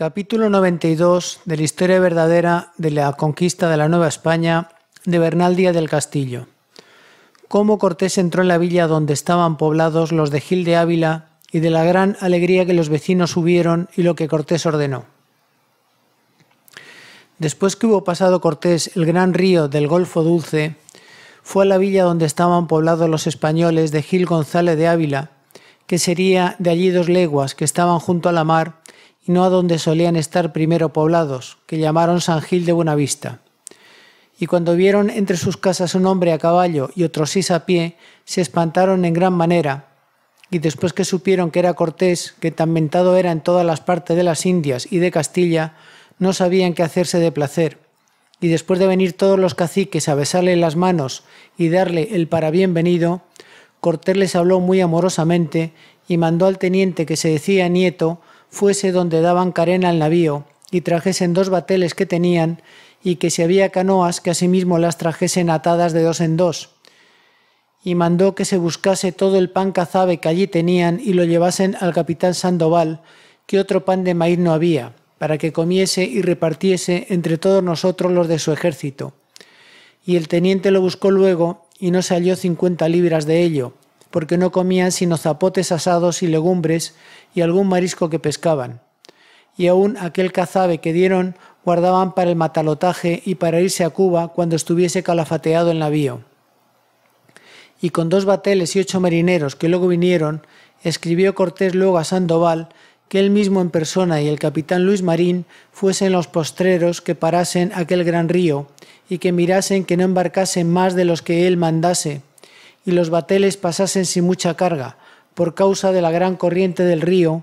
Capítulo 92 de la historia verdadera de la conquista de la Nueva España de Bernal Díaz del Castillo. Cómo Cortés entró en la villa donde estaban poblados los de Gil de Ávila y de la gran alegría que los vecinos hubieron y lo que Cortés ordenó. Después que hubo pasado Cortés el gran río del Golfo Dulce, fue a la villa donde estaban poblados los españoles de Gil González de Ávila, que sería de allí dos leguas que estaban junto a la mar, y no a donde solían estar primero poblados, que llamaron San Gil de Buenavista. Y cuando vieron entre sus casas un hombre a caballo y otro seis a pie, se espantaron en gran manera. Y después que supieron que era Cortés, que tan mentado era en todas las partes de las Indias y de Castilla, no sabían qué hacerse de placer. Y después de venir todos los caciques a besarle las manos y darle el para bienvenido, Cortés les habló muy amorosamente y mandó al teniente que se decía nieto fuese donde daban carena al navío, y trajesen dos bateles que tenían, y que si había canoas, que asimismo las trajesen atadas de dos en dos. Y mandó que se buscase todo el pan cazabe que allí tenían y lo llevasen al capitán Sandoval, que otro pan de maíz no había, para que comiese y repartiese entre todos nosotros los de su ejército. Y el teniente lo buscó luego, y no se halló cincuenta libras de ello, porque no comían sino zapotes asados y legumbres y algún marisco que pescaban. Y aún aquel cazabe que dieron guardaban para el matalotaje y para irse a Cuba cuando estuviese calafateado el navío. Y con dos bateles y ocho marineros que luego vinieron, escribió Cortés luego a Sandoval que él mismo en persona y el capitán Luis Marín fuesen los postreros que parasen aquel gran río y que mirasen que no embarcasen más de los que él mandase, y los bateles pasasen sin mucha carga, por causa de la gran corriente del río,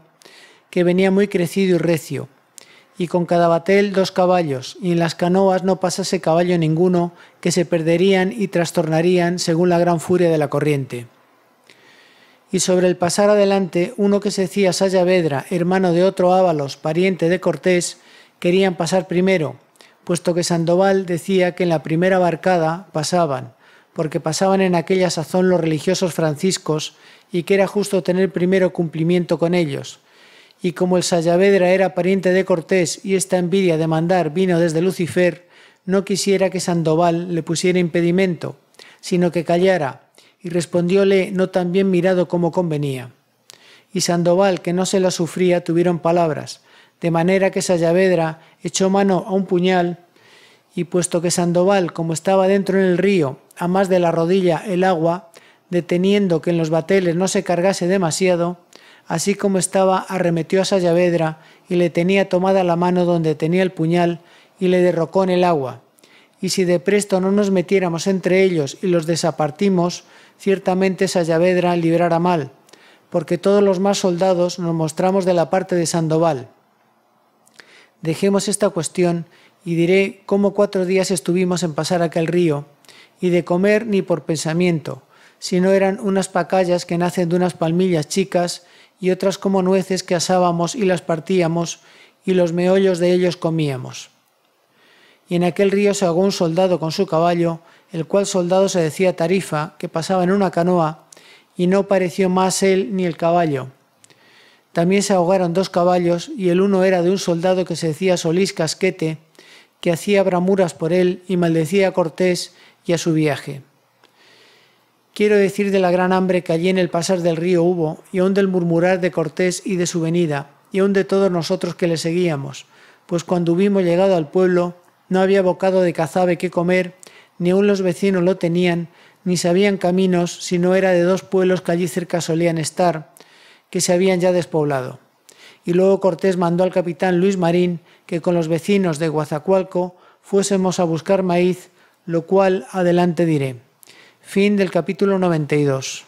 que venía muy crecido y recio, y con cada batel dos caballos, y en las canoas no pasase caballo ninguno, que se perderían y trastornarían según la gran furia de la corriente. Y sobre el pasar adelante, uno que se decía Sayavedra, hermano de otro Ábalos, pariente de Cortés, querían pasar primero, puesto que Sandoval decía que en la primera barcada pasaban, porque pasaban en aquella sazón los religiosos franciscos y que era justo tener primero cumplimiento con ellos. Y como el Sayavedra era pariente de Cortés y esta envidia de mandar vino desde Lucifer, no quisiera que Sandoval le pusiera impedimento, sino que callara, y respondióle no tan bien mirado como convenía. Y Sandoval, que no se la sufría, tuvieron palabras, de manera que Sayavedra echó mano a un puñal y puesto que Sandoval, como estaba dentro en el río, a más de la rodilla el agua, deteniendo que en los bateles no se cargase demasiado, así como estaba arremetió a Sayavedra y le tenía tomada la mano donde tenía el puñal y le derrocó en el agua. Y si de presto no nos metiéramos entre ellos y los desapartimos, ciertamente Sayavedra librara mal, porque todos los más soldados nos mostramos de la parte de Sandoval. Dejemos esta cuestión y diré cómo cuatro días estuvimos en pasar aquel río, y de comer ni por pensamiento, sino eran unas pacayas que nacen de unas palmillas chicas y otras como nueces que asábamos y las partíamos, y los meollos de ellos comíamos. Y en aquel río se ahogó un soldado con su caballo, el cual soldado se decía Tarifa, que pasaba en una canoa, y no pareció más él ni el caballo. También se ahogaron dos caballos, y el uno era de un soldado que se decía Solís Casquete, que hacía bramuras por él y maldecía a Cortés y a su viaje. Quiero decir de la gran hambre que allí en el pasar del río hubo, y aun del murmurar de Cortés y de su venida, y aun de todos nosotros que le seguíamos, pues cuando hubimos llegado al pueblo, no había bocado de cazabe que comer, ni aun los vecinos lo tenían, ni sabían caminos, si no era de dos pueblos que allí cerca solían estar, que se habían ya despoblado y luego Cortés mandó al capitán Luis Marín que con los vecinos de Guazacualco fuésemos a buscar maíz, lo cual adelante diré. Fin del capítulo 92.